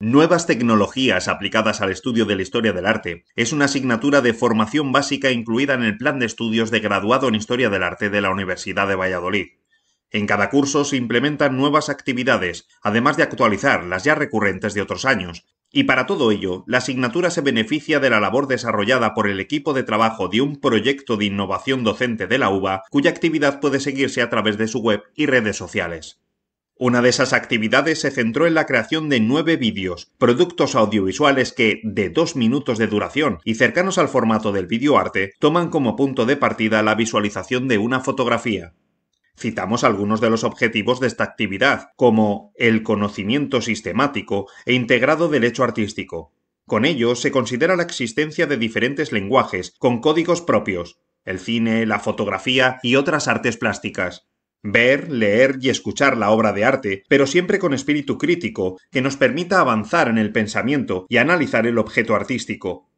Nuevas tecnologías aplicadas al estudio de la historia del arte es una asignatura de formación básica incluida en el plan de estudios de graduado en historia del arte de la Universidad de Valladolid. En cada curso se implementan nuevas actividades, además de actualizar las ya recurrentes de otros años, y para todo ello, la asignatura se beneficia de la labor desarrollada por el equipo de trabajo de un proyecto de innovación docente de la UVA, cuya actividad puede seguirse a través de su web y redes sociales. Una de esas actividades se centró en la creación de nueve vídeos, productos audiovisuales que, de dos minutos de duración y cercanos al formato del videoarte, toman como punto de partida la visualización de una fotografía. Citamos algunos de los objetivos de esta actividad, como el conocimiento sistemático e integrado del hecho artístico. Con ello se considera la existencia de diferentes lenguajes, con códigos propios, el cine, la fotografía y otras artes plásticas ver, leer y escuchar la obra de arte, pero siempre con espíritu crítico, que nos permita avanzar en el pensamiento y analizar el objeto artístico.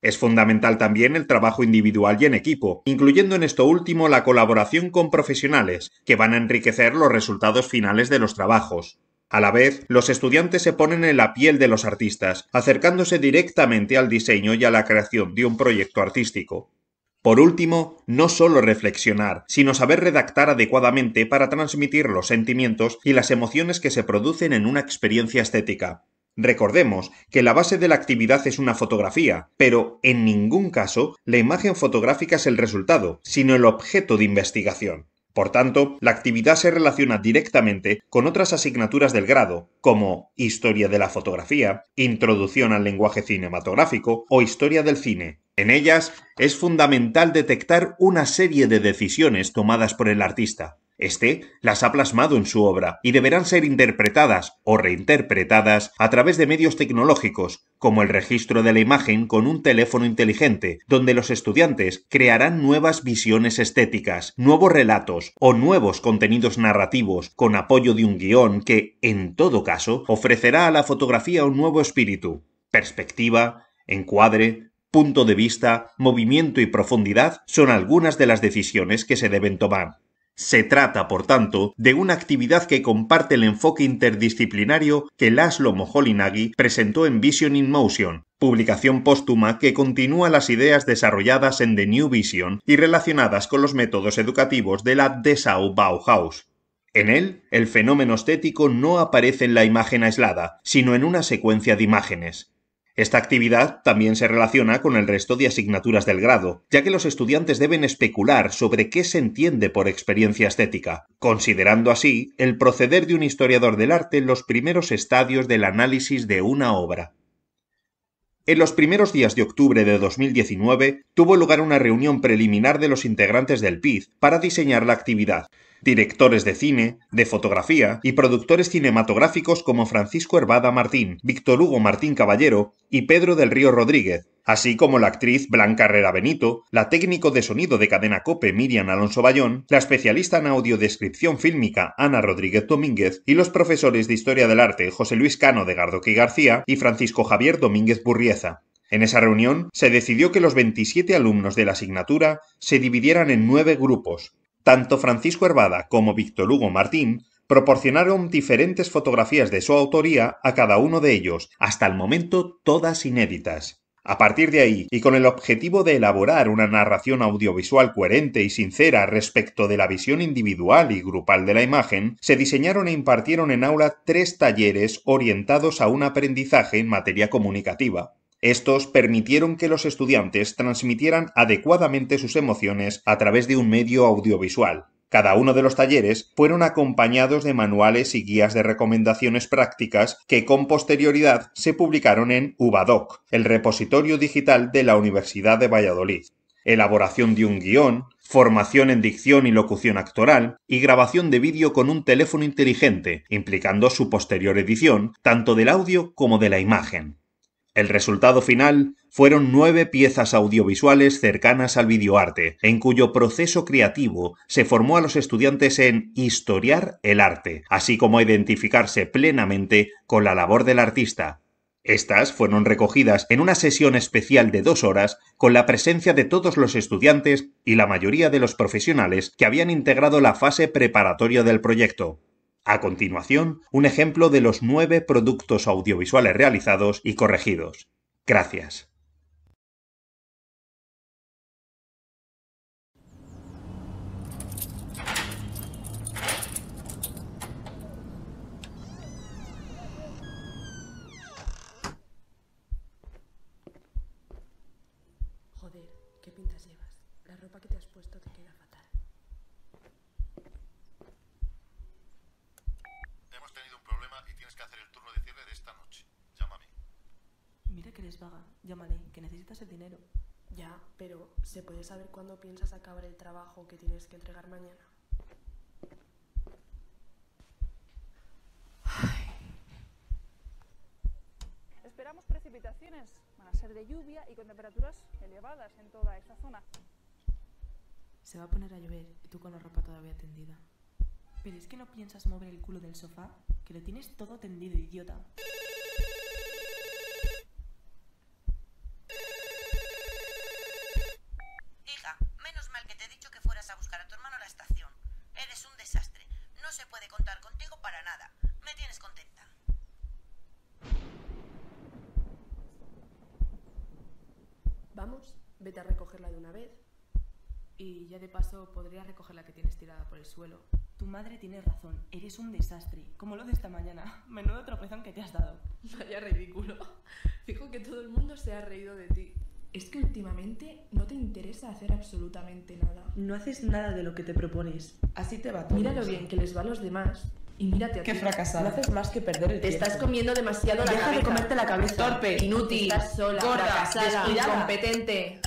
Es fundamental también el trabajo individual y en equipo, incluyendo en esto último la colaboración con profesionales, que van a enriquecer los resultados finales de los trabajos. A la vez, los estudiantes se ponen en la piel de los artistas, acercándose directamente al diseño y a la creación de un proyecto artístico. Por último, no solo reflexionar, sino saber redactar adecuadamente para transmitir los sentimientos y las emociones que se producen en una experiencia estética. Recordemos que la base de la actividad es una fotografía, pero en ningún caso la imagen fotográfica es el resultado, sino el objeto de investigación. Por tanto, la actividad se relaciona directamente con otras asignaturas del grado, como Historia de la fotografía, Introducción al lenguaje cinematográfico o Historia del cine. En ellas es fundamental detectar una serie de decisiones tomadas por el artista, este las ha plasmado en su obra y deberán ser interpretadas o reinterpretadas a través de medios tecnológicos, como el registro de la imagen con un teléfono inteligente, donde los estudiantes crearán nuevas visiones estéticas, nuevos relatos o nuevos contenidos narrativos con apoyo de un guión que, en todo caso, ofrecerá a la fotografía un nuevo espíritu, perspectiva, encuadre, punto de vista, movimiento y profundidad son algunas de las decisiones que se deben tomar. Se trata, por tanto, de una actividad que comparte el enfoque interdisciplinario que Laszlo Moholy-Nagy presentó en Vision in Motion, publicación póstuma que continúa las ideas desarrolladas en The New Vision y relacionadas con los métodos educativos de la Dessau Bauhaus. En él, el fenómeno estético no aparece en la imagen aislada, sino en una secuencia de imágenes. Esta actividad también se relaciona con el resto de asignaturas del grado, ya que los estudiantes deben especular sobre qué se entiende por experiencia estética, considerando así el proceder de un historiador del arte en los primeros estadios del análisis de una obra. En los primeros días de octubre de 2019 tuvo lugar una reunión preliminar de los integrantes del Piz para diseñar la actividad, directores de cine, de fotografía y productores cinematográficos como Francisco Hervada Martín, Víctor Hugo Martín Caballero y Pedro del Río Rodríguez, así como la actriz Blanca Herrera Benito, la técnico de sonido de cadena COPE Miriam Alonso Bayón, la especialista en audiodescripción fílmica Ana Rodríguez Domínguez y los profesores de Historia del Arte José Luis Cano de Gardoqui García y Francisco Javier Domínguez Burrieza. En esa reunión se decidió que los 27 alumnos de la asignatura se dividieran en nueve grupos, tanto Francisco Hervada como Víctor Hugo Martín proporcionaron diferentes fotografías de su autoría a cada uno de ellos, hasta el momento todas inéditas. A partir de ahí, y con el objetivo de elaborar una narración audiovisual coherente y sincera respecto de la visión individual y grupal de la imagen, se diseñaron e impartieron en aula tres talleres orientados a un aprendizaje en materia comunicativa. Estos permitieron que los estudiantes transmitieran adecuadamente sus emociones a través de un medio audiovisual. Cada uno de los talleres fueron acompañados de manuales y guías de recomendaciones prácticas que con posterioridad se publicaron en UBADOC, el repositorio digital de la Universidad de Valladolid. Elaboración de un guión, formación en dicción y locución actoral, y grabación de vídeo con un teléfono inteligente, implicando su posterior edición, tanto del audio como de la imagen. El resultado final fueron nueve piezas audiovisuales cercanas al videoarte, en cuyo proceso creativo se formó a los estudiantes en historiar el arte, así como identificarse plenamente con la labor del artista. Estas fueron recogidas en una sesión especial de dos horas con la presencia de todos los estudiantes y la mayoría de los profesionales que habían integrado la fase preparatoria del proyecto. A continuación, un ejemplo de los nueve productos audiovisuales realizados y corregidos. Gracias. eres vaga, llámale, que necesitas el dinero. Ya, pero ¿se puede saber cuándo piensas acabar el trabajo que tienes que entregar mañana? Esperamos precipitaciones, van a ser de lluvia y con temperaturas elevadas en toda esa zona. Se va a poner a llover y tú con la ropa todavía tendida. Pero es que no piensas mover el culo del sofá, que lo tienes todo tendido, idiota. a recogerla de una vez y ya de paso podría recoger la que tienes tirada por el suelo. Tu madre tiene razón, eres un desastre, como lo de esta mañana. Menudo tropezón que te has dado. Vaya ridículo. Fijo que todo el mundo se ha reído de ti. Es que últimamente no te interesa hacer absolutamente nada. No haces nada de lo que te propones. Así te va todo. Mira lo bien que les va a los demás y mírate a Qué ti. fracasada. No haces más que perder el te tiempo. Te estás comiendo demasiado la Deja de comerte la cabeza. Torpe. Inútil. Estás sola. Gorda. Incompetente.